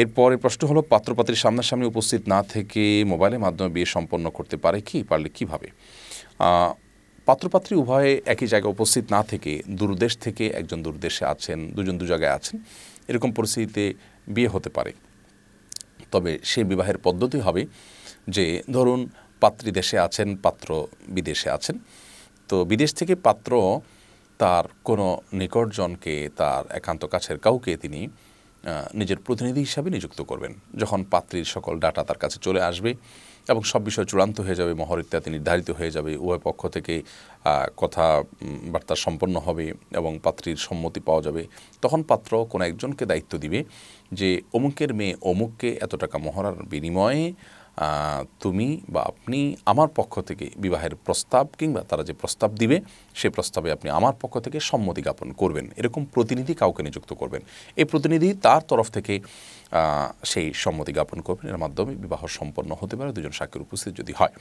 এরপরে প্রশ্ন হলো পাত্রপাত্রীর সামনাসামনি উপস্থিত না থেকে মোবাইলের মাধ্যমে বিয়ে সম্পন্ন করতে পারে কি পারলে কিভাবে পাত্রপাত্রী উভয়ে একই জায়গায় উপস্থিত না থেকে দূরদেশ থেকে একজন দূরদেশে আছেন দুজন দু জায়গায় আছেন এরকম পরিস্থিতিতে বিয়ে হতে পারে তবে সে বিবাহের পদ্ধতি হবে যে ধরুন পাত্রী দেশে আছেন পাত্র বিদেশে আছেন তো বিদেশ থেকে পাত্র তার কোনো নিকটজনকে তার একান্ত কাছের কাউকে তিনি নিজের প্রতিনিধি হিসাবে নিযুক্ত করবেন যখন পাত্রীর সকল ডাটা তার কাছে চলে আসবে এবং সব বিষয় চূড়ান্ত হয়ে যাবে মহর ইত্যাদি নির্ধারিত হয়ে যাবে উভয় পক্ষ থেকে কথাবার্তা সম্পন্ন হবে এবং পাত্রীর সম্মতি পাওয়া যাবে তখন পাত্র কোনো একজনকে দায়িত্ব দিবে যে অমুকের মেয়ে অমুককে এত টাকা মহরার বিনিময়ে তুমি বা আপনি আমার পক্ষ থেকে বিবাহের প্রস্তাব কিংবা তারা যে প্রস্তাব দিবে সে প্রস্তাবে আপনি আমার পক্ষ থেকে সম্মতি জ্ঞাপন করবেন এরকম প্রতিনিধি কাউকে নিযুক্ত করবেন এই প্রতিনিধি তার তরফ থেকে সেই সম্মতি জ্ঞাপন করবেন এর মাধ্যমে বিবাহ সম্পন্ন হতে পারে দুজন সাক্ষীর উপস্থিত যদি হয়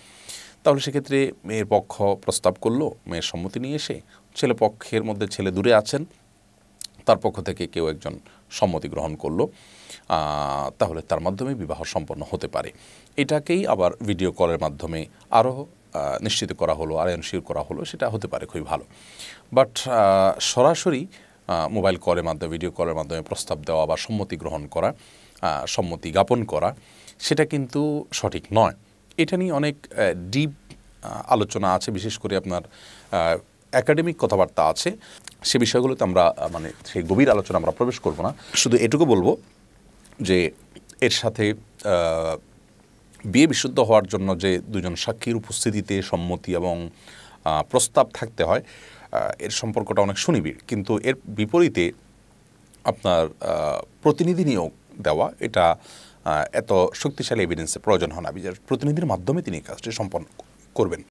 তাহলে সেক্ষেত্রে মেয়ের পক্ষ প্রস্তাব করলো মেয়ের সম্মতি নিয়ে এসে ছেলে পক্ষের মধ্যে ছেলে দূরে আছেন তার পক্ষ থেকে কেউ একজন সম্মতি গ্রহণ করলো তাহলে তার মাধ্যমে বিবাহ সম্পন্ন হতে পারে এটাকেই আবার ভিডিও কলের মাধ্যমে আরও নিশ্চিত করা হলো আর এনশিওর করা হলো সেটা হতে পারে খুবই ভালো বাট সরাসরি মোবাইল কলের মাধ্যমে ভিডিও কলের মাধ্যমে প্রস্তাব দেওয়া বা সম্মতি গ্রহণ করা সম্মতি জ্ঞাপন করা সেটা কিন্তু সঠিক নয় এটা নিয়ে অনেক ডিপ আলোচনা আছে বিশেষ করে আপনার অ্যাকাডেমিক কথাবার্তা আছে সে বিষয়গুলোতে আমরা মানে সেই গভীর আলোচনা আমরা প্রবেশ করব না শুধু এটুকু বলবো যে এর সাথে বিয়ে বিশুদ্ধ হওয়ার জন্য যে দুজন সাক্ষীর উপস্থিতিতে সম্মতি এবং প্রস্তাব থাকতে হয় এর সম্পর্কটা অনেক সুনিবিড় কিন্তু এর বিপরীতে আপনার প্রতিনিধি নিয়োগ দেওয়া এটা এত শক্তিশালী এভিডেন্সের প্রয়োজন হয় না প্রতিনিধির মাধ্যমে তিনি কাজটি সম্পন্ন করবেন